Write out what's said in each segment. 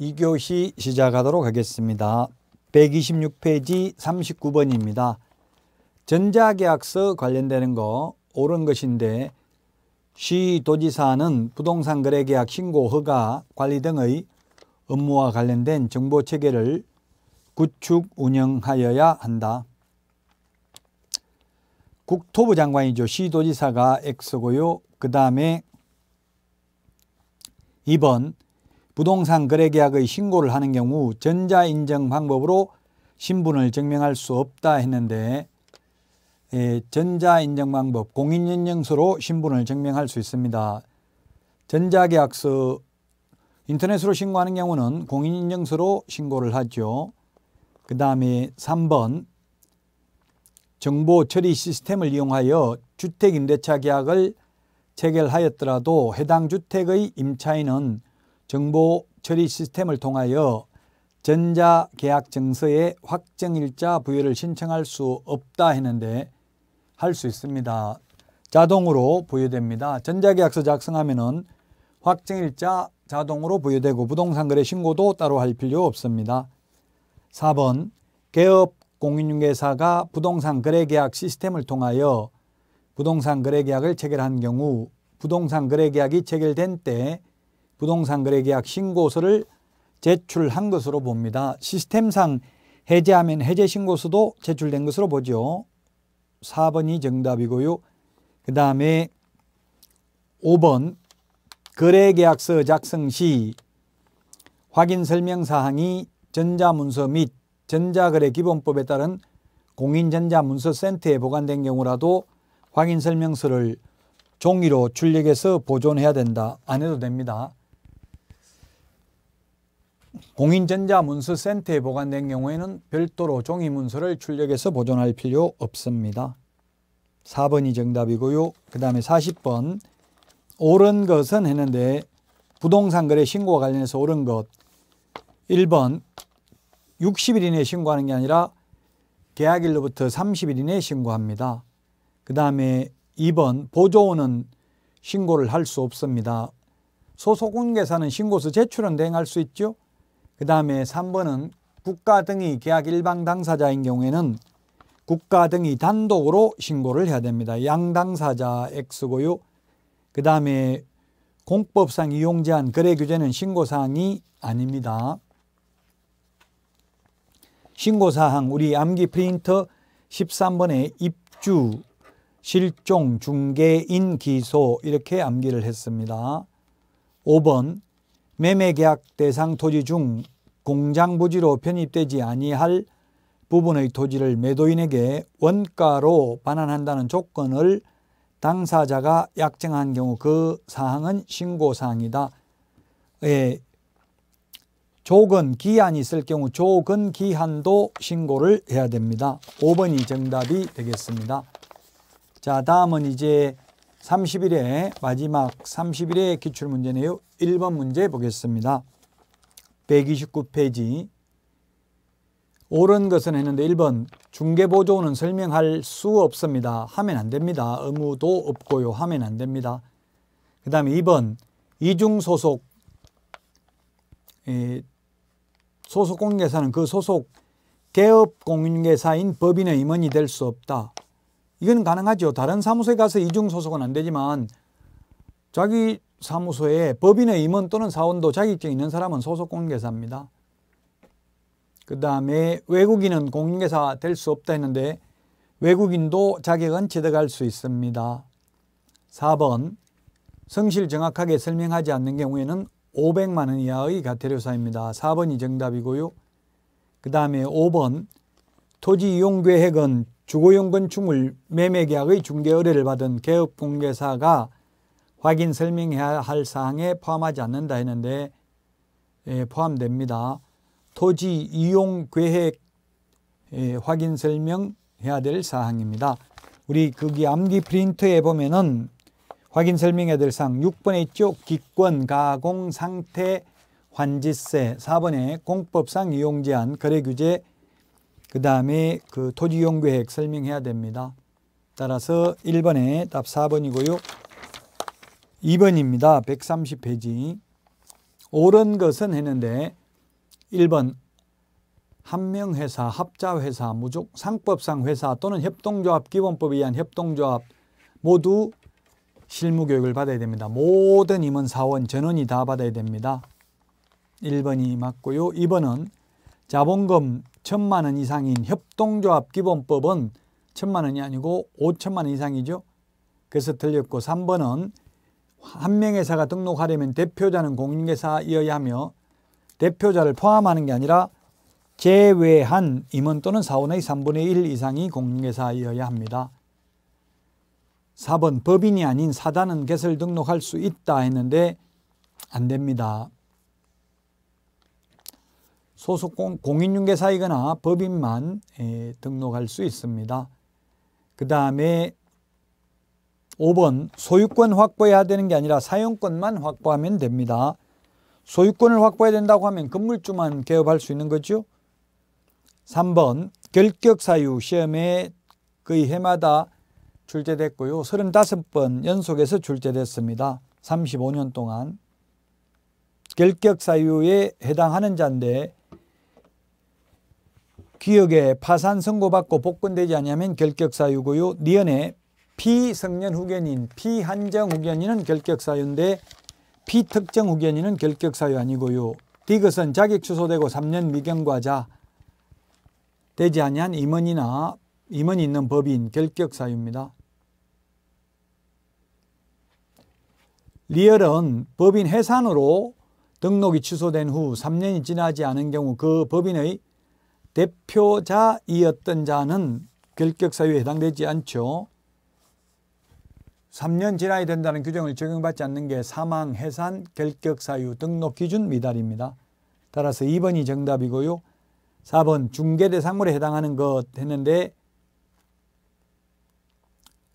2교시 시작하도록 하겠습니다. 126페이지 39번입니다. 전자계약서 관련되는 거 옳은 것인데 시 도지사는 부동산 거래계약 신고 허가 관리 등의 업무와 관련된 정보체계를 구축 운영하여야 한다. 국토부 장관이죠. 시도지사가 X고요. 그 다음에 2번 부동산 거래 계약의 신고를 하는 경우 전자인증 방법으로 신분을 증명할 수 없다 했는데 예, 전자인증 방법 공인인증서로 신분을 증명할 수 있습니다. 전자계약서 인터넷으로 신고하는 경우는 공인인증서로 신고를 하죠. 그 다음에 3번 정보 처리 시스템을 이용하여 주택임대차 계약을 체결하였더라도 해당 주택의 임차인은 정보 처리 시스템을 통하여 전자계약증서에 확정일자 부여를 신청할 수 없다 했는데 할 수 있습니다. 자동으로 부여됩니다. 전자계약서 작성하면은 확정일자 자동으로 부여되고 부동산 거래 신고도 따로 할 필요 없습니다. 4번 개업 공인중개사가 부동산 거래계약 시스템을 통하여 부동산 거래계약을 체결한 경우 부동산 거래계약이 체결된 때 부동산 거래 계약 신고서를 제출한 것으로 봅니다. 시스템상 해제하면 해제 신고서도 제출된 것으로 보죠. 4번이 정답이고요. 그 다음에 5번 거래계약서 작성 시 확인 설명 사항이 전자문서 및 전자거래기본법에 따른 공인전자문서센터에 보관된 경우라도 확인 설명서를 종이로 출력해서 보존해야 된다. 안 해도 됩니다. 공인전자문서센터에 보관된 경우에는 별도로 종이문서를 출력해서 보존할 필요 없습니다. 4번이 정답이고요. 그 다음에 40번 옳은 것은 했는데 부동산 거래 신고와 관련해서 옳은 것 1번 60일 이내에 신고하는 게 아니라 계약일로부터 30일 이내에 신고합니다. 그 다음에 2번 보조원은 신고를 할 수 없습니다. 소속공개사는 신고서 제출은 대행할 수 있죠. 그 다음에 3번은 국가 등이 계약 일방 당사자인 경우에는 국가 등이 단독으로 신고를 해야 됩니다. 양당사자 X고요. 그 다음에 공법상 이용 제한 거래 규제는 신고사항이 아닙니다. 신고사항 우리 암기 프린터 13번에 입주, 실종, 중개인, 기소 이렇게 암기를 했습니다. 5번 매매계약 대상 토지 중 공장 부지로 편입되지 아니할 부분의 토지를 매도인에게 원가로 반환한다는 조건을 당사자가 약정한 경우 그 사항은 신고사항이다. 예, 조건 기한이 있을 경우 조건 기한도 신고를 해야 됩니다. 5번이 정답이 되겠습니다. 자 다음은 이제 30일에 마지막 30일의 기출문제네요. 1번 문제 보겠습니다. 129페이지 옳은 것은 했는데 1번 중개보조는 설명할 수 없습니다. 하면 안 됩니다. 의무도 없고요. 하면 안 됩니다. 그 다음에 2번 이중소속 예, 소속공개사는 그 소속 개업공인계사인 법인의 임원이 될 수 없다. 이건 가능하죠. 다른 사무소에 가서 이중소속은 안 되지만 자기 사무소에 법인의 임원 또는 사원도 자격증 있는 사람은 소속 공인계사입니다. 그 다음에 외국인은 공인계사 될 수 없다 했는데 외국인도 자격은 취득할 수 있습니다. 4번 성실 정확하게 설명하지 않는 경우에는 500만 원 이하의 가태료사입니다. 4번이 정답이고요. 그 다음에 5번 토지 이용 계획은 주거용 건축물 매매 계약의 중개 의뢰를 받은 개업 공개사가 확인 설명해야 할 사항에 포함하지 않는다 했는데 예, 포함됩니다. 토지 이용 계획 예, 확인 설명해야 될 사항입니다. 우리 거기 암기 프린트에 보면은 확인 설명해야 될 사항 6번에 있죠. 기권, 가공, 상태, 환지세 4번에 공법상 이용 제한, 거래 규제 그 다음에 그 토지 이용 계획 설명해야 됩니다. 따라서 1번에 답 4번이고요. 2번입니다. 130페이지. 옳은 것은 했는데 1번 한 명회사, 합자회사, 무족, 상법상 회사 또는 협동조합 기본법에 의한 협동조합 모두 실무교육을 받아야 됩니다. 모든 임원, 사원, 전원이 다 받아야 됩니다. 1번이 맞고요. 2번은 자본금 천만원 이상인 협동조합 기본법은 천만원이 아니고 5천만원 이상이죠. 그래서 틀렸고 3번은 한 명회사가 등록하려면 대표자는 공인회사이어야 하며 대표자를 포함하는 게 아니라 제외한 임원 또는 사원의 3분의 1 이상이 공인회사이어야 합니다. 4번 법인이 아닌 사단은 개설 등록할 수 있다 했는데 안 됩니다. 소속 공인중개사이거나 법인만 등록할 수 있습니다. 그 다음에 5번 소유권 확보해야 되는 게 아니라 사용권만 확보하면 됩니다. 소유권을 확보해야 된다고 하면 건물주만 개업할 수 있는 거죠. 3번 결격사유 시험에 거의 해마다 출제됐고요. 35번 연속해서 출제됐습니다. 35년 동안 결격사유에 해당하는 자인데 기역에 파산 선고받고 복권되지 않니면 결격사유고요. 니연에 피성년 후견인, 피한정 후견인은 결격사유인데 피특정 후견인은 결격사유 아니고요. 디귿은 자격 취소되고 3년 미경과자 되지 아니한 임원이나 임원이 있는 법인 결격사유입니다. 리얼은 법인 해산으로 등록이 취소된 후 3년이 지나지 않은 경우 그 법인의 대표자이었던 자는 결격사유에 해당되지 않죠. 3년 지나야 된다는 규정을 적용받지 않는 게 사망, 해산, 결격 사유 등록 기준 미달입니다. 따라서 2번이 정답이고요. 4번 중개 대상물에 해당하는 것 했는데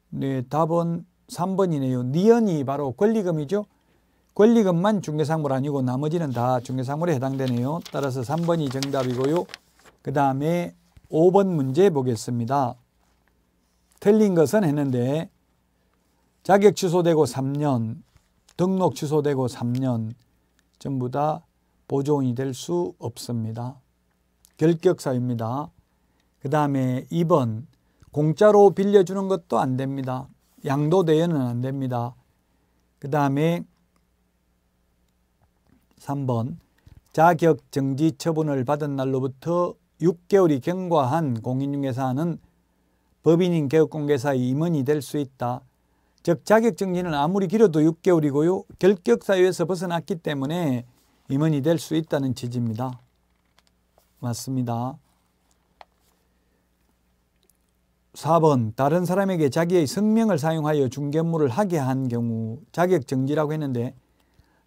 네, 답은 3번이네요. 니언이 바로 권리금이죠. 권리금만 중개상물 아니고 나머지는 다 중개상물에 해당되네요. 따라서 3번이 정답이고요. 그 다음에 5번 문제 보겠습니다. 틀린 것은 했는데 자격 취소되고 3년, 등록 취소되고 3년 전부 다 보조원이 될 수 없습니다. 결격사유입니다. 그 다음에 2번 공짜로 빌려주는 것도 안 됩니다. 양도대여는 안 됩니다. 그 다음에 3번 자격 정지 처분을 받은 날로부터 6개월이 경과한 공인중개사는 법인인 개업공개사의 임원이 될 수 있다. 즉 자격정지는 아무리 길어도 6개월이고요. 결격사유에서 벗어났기 때문에 임원이 될 수 있다는 취지입니다. 맞습니다. 4번 다른 사람에게 자기의 성명을 사용하여 중개무를 하게 한 경우 자격정지라고 했는데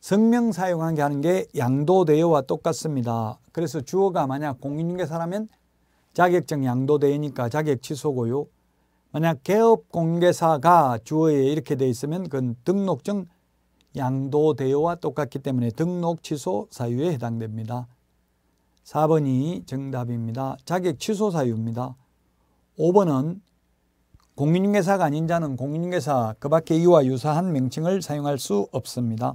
성명 사용한 게 하는 게 양도대여와 똑같습니다. 그래서 주어가 만약 공인중개사라면 자격증 양도대여니까 자격 취소고요. 만약 개업 공개사가 주어에 이렇게 되어 있으면 그건 등록증 양도 대여와 똑같기 때문에 등록 취소 사유에 해당됩니다. 4번이 정답입니다. 자격 취소 사유입니다. 5번은 공인중개사가 아닌 자는 공인중개사 그 밖에 이와 유사한 명칭을 사용할 수 없습니다.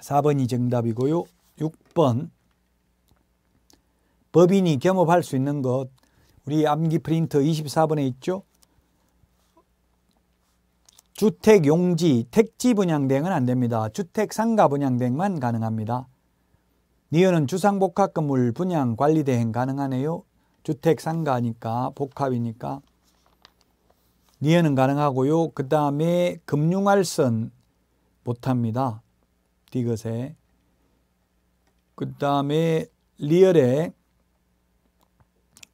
4번이 정답이고요. 6번 법인이 겸업할 수 있는 것 우리 암기 프린터 24번에 있죠. 주택 용지, 택지 분양 대행은 안 됩니다. 주택 상가 분양 대행만 가능합니다. 니어는 주상 복합 건물 분양 관리 대행 가능하네요. 주택 상가니까 복합이니까 니어는 가능하고요. 그 다음에 금융알선 못합니다. 디귿에 그 다음에 리얼에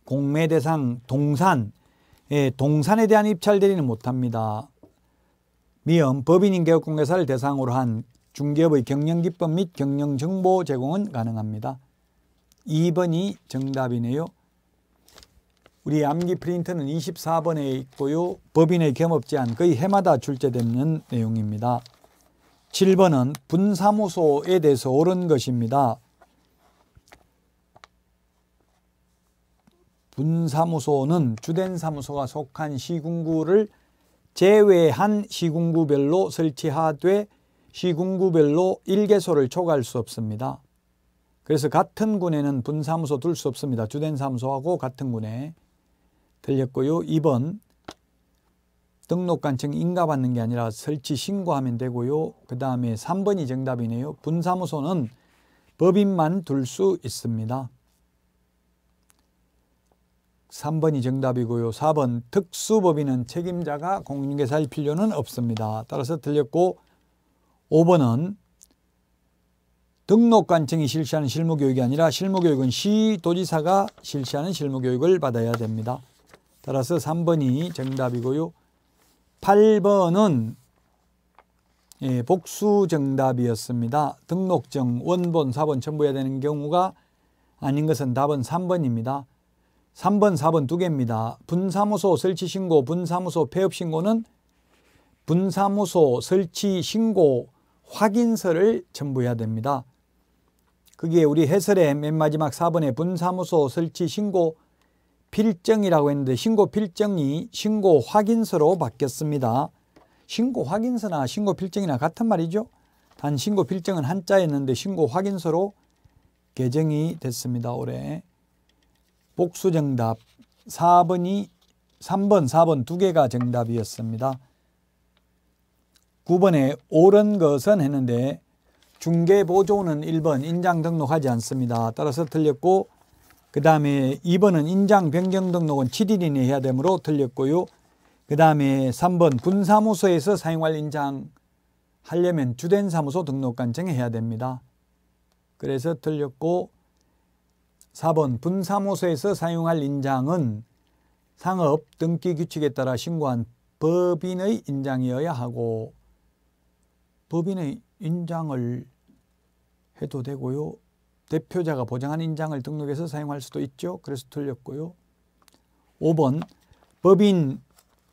공매 대상 동산 예, 동산에 대한 입찰 대리는 못합니다. 미음 법인인 개업공개사를 대상으로 한 중개업의 경영기법 및 경영정보 제공은 가능합니다. 2번이 정답이네요. 우리 암기 프린트는 24번에 있고요. 법인의 겸업 제한 거의 해마다 출제되는 내용입니다. 7번은 분사무소에 대해서 옳은 것입니다. 분사무소는 주된 사무소가 속한 시군구를 제외한 시군구별로 설치하되 시군구별로 1개소를 초과할 수 없습니다. 그래서 같은 군에는 분사무소 둘 수 없습니다. 주된 사무소하고 같은 군에 들렸고요. 2번 등록관청 인가받는 게 아니라 설치 신고하면 되고요. 그 다음에 3번이 정답이네요. 분사무소는 법인만 둘 수 있습니다. 3번이 정답이고요. 4번 특수법인은 책임자가 공인중개사일 필요는 없습니다. 따라서 틀렸고 5번은 등록관청이 실시하는 실무교육이 아니라 실무교육은 시도지사가 실시하는 실무교육을 받아야 됩니다. 따라서 3번이 정답이고요. 8번은 예, 복수 정답이었습니다. 등록증 원본, 4번 첨부해야 되는 경우가 아닌 것은 답은 3번입니다. 3번, 4번 두 개입니다. 분사무소 설치 신고, 분사무소 폐업 신고는 분사무소 설치 신고 확인서를 첨부해야 됩니다. 그게 우리 해설의 맨 마지막 4번에 분사무소 설치 신고 필증이라고 했는데 신고 필증이 신고 확인서로 바뀌었습니다. 신고 확인서나 신고 필증이나 같은 말이죠. 단 신고 필증은 한자였는데 신고 확인서로 개정이 됐습니다. 올해. 복수 정답 4번이 3번, 4번 두 개가 정답이었습니다. 9번에 옳은 것은 했는데 중개 보조는 1번 인장 등록하지 않습니다. 따라서 틀렸고 그 다음에 2번은 인장 변경 등록은 7일 이내 해야 되므로 틀렸고요. 그 다음에 3번 군사무소에서 사용할 인장 하려면 주된 사무소 등록 관청에 해야 됩니다. 그래서 틀렸고 4번 분사무소에서 사용할 인장은 상업 등기 규칙에 따라 신고한 법인의 인장이어야 하고 법인의 인장을 해도 되고요. 대표자가 보장한 인장을 등록해서 사용할 수도 있죠. 그래서 틀렸고요. 5번 법인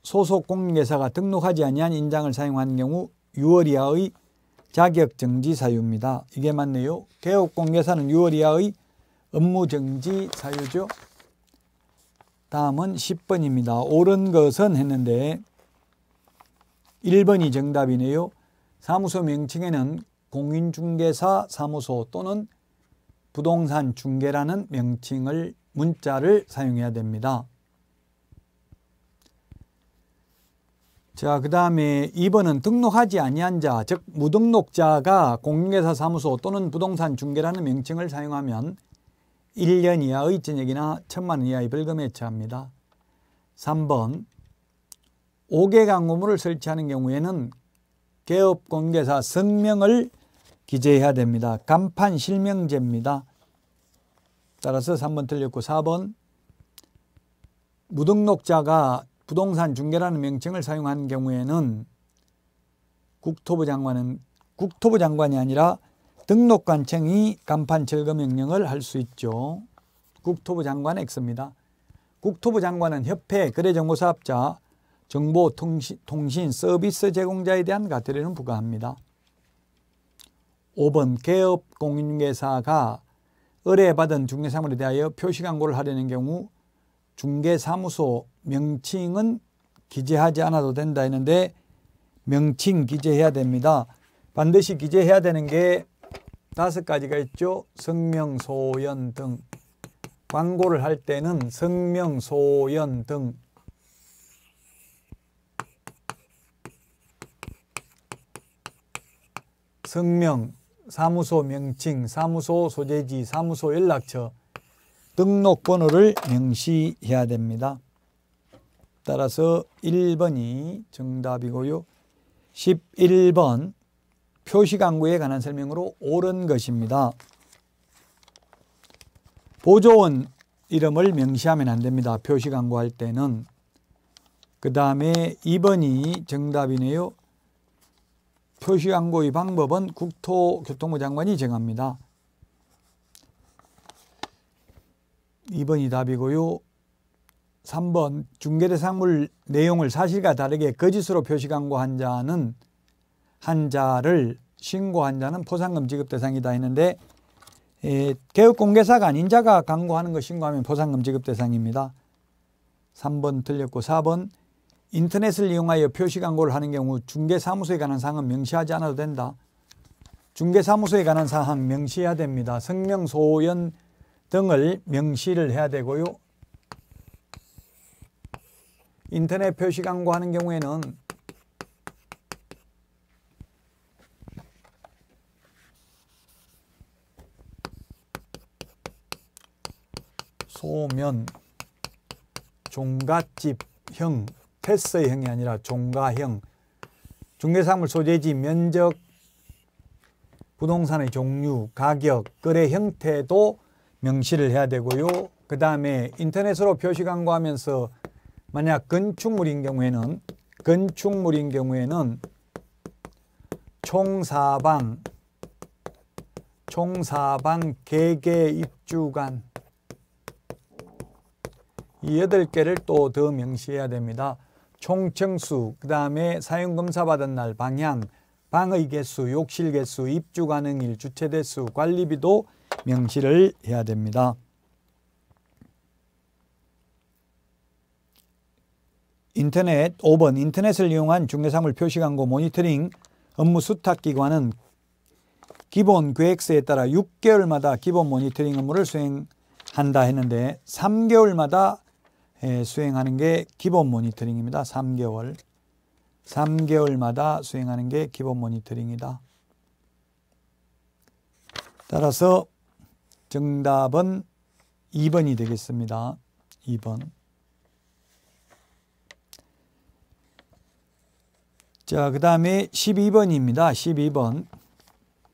소속 공인회사가 등록하지 아니한 인장을 사용한 경우 6월 이하의 자격정지 사유입니다. 이게 맞네요. 개업공개사는 6월 이하의 업무정지 사유죠. 다음은 10번입니다. 옳은 것은 했는데 1번이 정답이네요. 사무소 명칭에는 공인중개사 사무소 또는 부동산 중개라는 명칭을 문자를 사용해야 됩니다. 자, 그 다음에 2번은 등록하지 아니한 자, 즉 무등록자가 공인중개사 사무소 또는 부동산 중개라는 명칭을 사용하면 1년 이하의 징역이나 1 천만 원 이하의 벌금에 처합니다. 3번 5개 광고물을 설치하는 경우에는 개업 공개사 성명을 기재해야 됩니다. 간판 실명제입니다. 따라서 3번 틀렸고 4번 무등록자가 부동산 중개라는 명칭을 사용한 경우에는 국토부 장관은 국토부 장관이 아니라 등록관청이 간판 철거 명령을 할 수 있죠. 국토부 장관 X입니다. 국토부 장관은 협회, 거래정보사업자, 정보 통신, 서비스 제공자에 대한 과태료는 부과합니다. 5번 개업 공인중개사가 의뢰받은 중개사물에 대하여 표시광고를 하려는 경우 중개사무소 명칭은 기재하지 않아도 된다 했는데 명칭 기재해야 됩니다. 반드시 기재해야 되는 게 다섯 가지가 있죠. 성명, 소연 등. 광고를 할 때는 성명, 소연 등. 성명, 사무소 명칭, 사무소 소재지, 사무소 연락처, 등록번호를 명시해야 됩니다. 따라서 1번이 정답이고요. 11번 표시 강구에 관한 설명으로 옳은 것입니다. 보조원 이름을 명시하면 안 됩니다. 표시 강구할 때는. 그 다음에 2번이 정답이네요. 표시 광고의 방법은 국토교통부 장관이 정합니다. 2번이 답이고요. 3번 중개대상물 내용을 사실과 다르게 거짓으로 표시 광고한 자는 한자를 신고한 자는 포상금 지급 대상이다 했는데 에, 예, 개업공개사가 아닌 자가 광고하는 거 신고하면 포상금 지급 대상입니다. 3번 틀렸고 4번 인터넷을 이용하여 표시 광고를 하는 경우 중개사무소에 관한 사항은 명시하지 않아도 된다. 중개사무소에 관한 사항 명시해야 됩니다. 성명소연 등을 명시를 해야 되고요. 인터넷 표시 광고하는 경우에는 소면 종가집형패스형이 아니라 종가형 중개사물 소재지 면적 부동산의 종류 가격 거래 형태도 명시를 해야 되고요 그 다음에 인터넷으로 표시 광고하면서 만약 건축물인 경우에는 건축물인 경우에는 총사방 총사방 개개 입주간 이 여덟 개를 또 더 명시해야 됩니다. 총청수, 그 다음에 사용검사 받은 날 방향, 방의 개수, 욕실 개수, 입주 가능일, 주체 대수, 관리비도 명시를 해야 됩니다. 인터넷 5번 인터넷을 이용한 중개사물 표시 광고 모니터링 업무 수탁 기관은 기본 계획서에 따라 6개월마다 기본 모니터링 업무를 수행한다 했는데 3개월마다 예, 수행하는 게 기본 모니터링입니다. 3개월. 3개월마다 수행하는 게 기본 모니터링이다. 따라서 정답은 2번이 되겠습니다. 2번. 자, 그 다음에 12번입니다. 12번.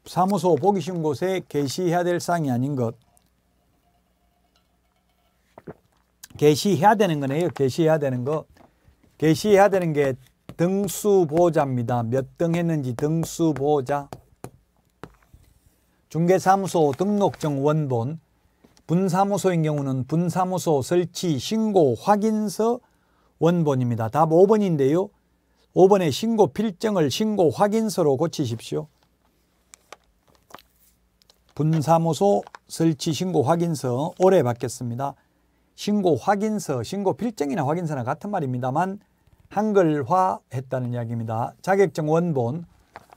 사무소 보기 쉬운 곳에 게시해야 될 사항이 아닌 것. 개시해야 되는 거네요. 개시해야 되는 거. 개시해야 되는 게 등수보호자입니다. 몇 등 했는지 등수보호자. 중개사무소 등록증 원본. 분사무소인 경우는 분사무소 설치 신고 확인서 원본입니다. 답 5번인데요. 5번에 신고 필증을 신고 확인서로 고치십시오. 분사무소 설치 신고 확인서 올해 받겠습니다. 신고 확인서, 신고 필증이나 확인서나 같은 말입니다만 한글화했다는 이야기입니다. 자격증 원본,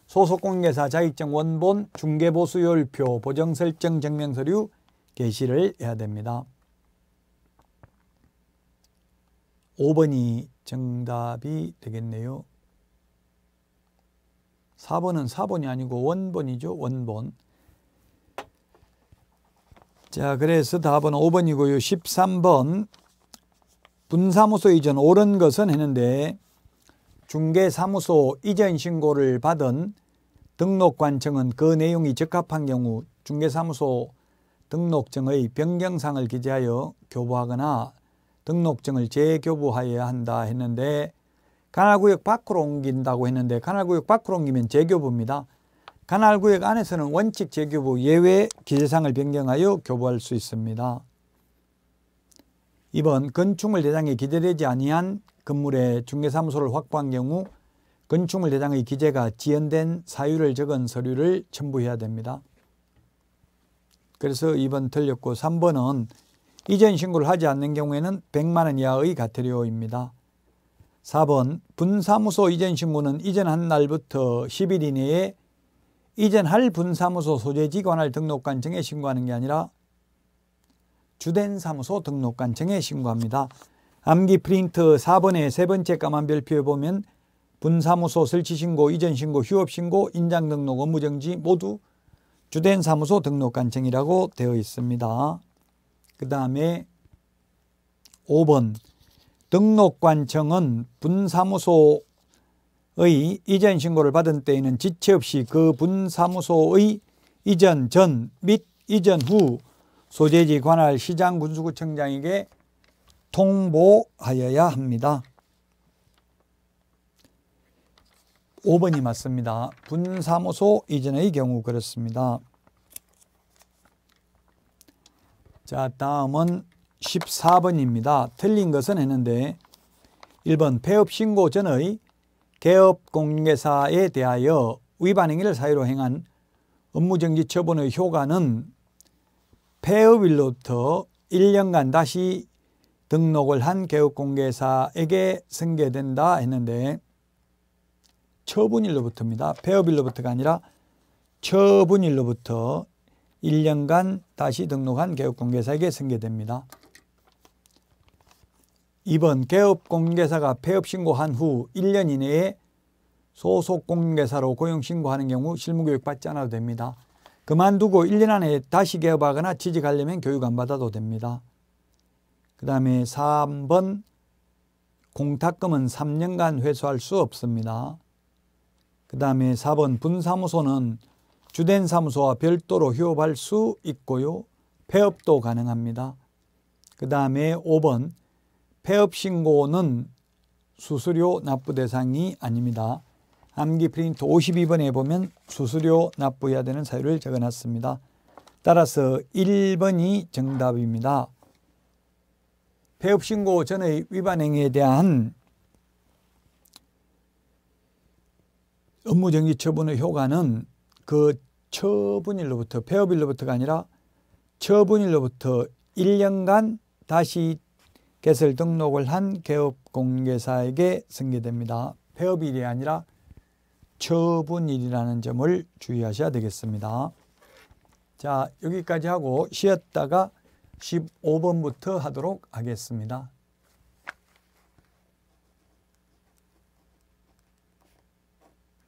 소속공개사 자격증 원본, 중개보수율표, 보정설정 증명서류 게시를 해야 됩니다. 5번이 정답이 되겠네요. 4번은 4번이 아니고 원본이죠. 원본. 자, 그래서 답은 5번이고요. 13번. 분사무소 이전 옳은 것은 했는데 중개사무소 이전 신고를 받은 등록관청은 그 내용이 적합한 경우 중개사무소 등록증의 변경사항을 기재하여 교부하거나 등록증을 재교부하여야 한다 했는데 가나구역 밖으로 옮긴다고 했는데 가나구역 밖으로 옮기면 재교부입니다. 간할구역 안에서는 원칙 재교부 예외 기재상을 변경하여 교부할 수 있습니다. 2번 건축물 대장이 기재되지 아니한 건물에 중개사무소를 확보한 경우 건축물 대장의 기재가 지연된 사유를 적은 서류를 첨부해야 됩니다. 그래서 2번 틀렸고 3번은 이전 신고를 하지 않는 경우에는 100만 원 이하의 가태료입니다. 4번 분사무소 이전 신고는 이전한 날부터 10일 이내에 이젠 할 분사무소 소재지관할 등록관청에 신고하는 게 아니라 주된 사무소 등록관청에 신고합니다. 암기 프린트 4번의 세 번째 까만 별표에 보면 분사무소 설치신고, 이전신고, 휴업신고, 인장등록, 업무정지 모두 주된 사무소 등록관청이라고 되어 있습니다. 그 다음에 5번 등록관청은 분사무소 의 이전 신고를 받은 때에는 지체 없이 그 분사무소의 이전 전 및 이전 후 소재지 관할 시장 군수구청장에게 통보하여야 합니다. 5번이 맞습니다. 분사무소 이전의 경우 그렇습니다. 자 다음은 14번입니다. 틀린 것은 했는데 1번 폐업신고 전의 개업공개사에 대하여 위반행위를 사유로 행한 업무정지 처분의 효과는 폐업일로부터 1년간 다시 등록을 한 개업공개사에게 승계된다 했는데 처분일로부터입니다. 폐업일로부터가 아니라 처분일로부터 1년간 다시 등록한 개업공개사에게 승계됩니다. 2번 개업 공개사가 폐업 신고한 후 1년 이내에 소속 공개사로 고용 신고하는 경우 실무 교육 받지 않아도 됩니다. 그만두고 1년 안에 다시 개업하거나 취직하려면 교육 안 받아도 됩니다. 그 다음에 3번 공탁금은 3년간 회수할 수 없습니다. 그 다음에 4번 분사무소는 주된 사무소와 별도로 휴업할 수 있고요. 폐업도 가능합니다. 그 다음에 5번 폐업 신고는 수수료 납부 대상이 아닙니다. 암기 프린트 52번에 보면 수수료 납부해야 되는 사유를 적어놨습니다. 따라서 1번이 정답입니다. 폐업신고 전의 위반행위에 대한 업무정지 처분의 효과는 그 처분일로부터 폐업일로부터가 아니라 처분일로부터 1년간 다시 개설 등록을 한 개업 공개사에게 승계됩니다. 폐업일이 아니라 처분일이라는 점을 주의하셔야 되겠습니다. 자 여기까지 하고 쉬었다가 15번부터 하도록 하겠습니다.